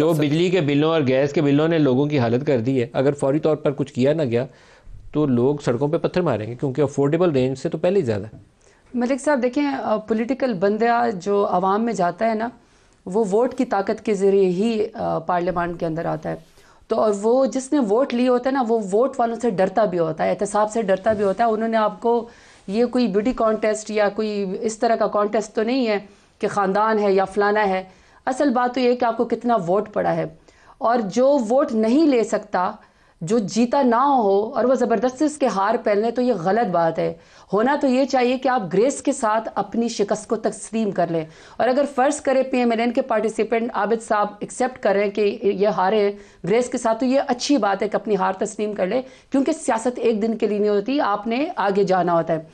जो बिजली के बिलों और गैस के बिलों ने लोगों की हालत कर दी है अगर फौरी तौर पर कुछ किया ना गया तो लोग सड़कों पर पत्थर मारेंगे क्योंकि अफोर्डेबल रेंज से तो पहले ही ज़्यादा मलिक साहब देखें पॉलिटिकल बंदा जो आवाम में जाता है ना वो वोट की ताकत के ज़रिए ही पार्लियामान के अंदर आता है तो और वो जिसने वोट लिए होता है ना वो वोट वालों से डरता भी होता है एहतसाब से डरता भी होता है उन्होंने आपको ये कोई ब्यूटी कॉन्टेस्ट या कोई इस तरह का कॉन्टेस्ट तो नहीं है कि ख़ानदान है या फलाना है असल बात तो ये कि आपको कितना वोट पड़ा है और जो वोट नहीं ले सकता जो जीता ना हो और वह ज़बरदस्ती उसके हार पहन लें तो ये गलत बात है होना तो ये चाहिए कि आप ग्रेस के साथ अपनी शिकस्त को तस्लीम कर लें और अगर फ़र्ज़ करें पी एम एल एन के पार्टिसिपेंट आबिद साहब एक्सेप्ट करें कि ये हारे हैं ग्रेस के साथ तो ये अच्छी बात है कि अपनी हार तस्लीम कर लें क्योंकि सियासत एक दिन के लिए नहीं होती आपने आगे जाना होता है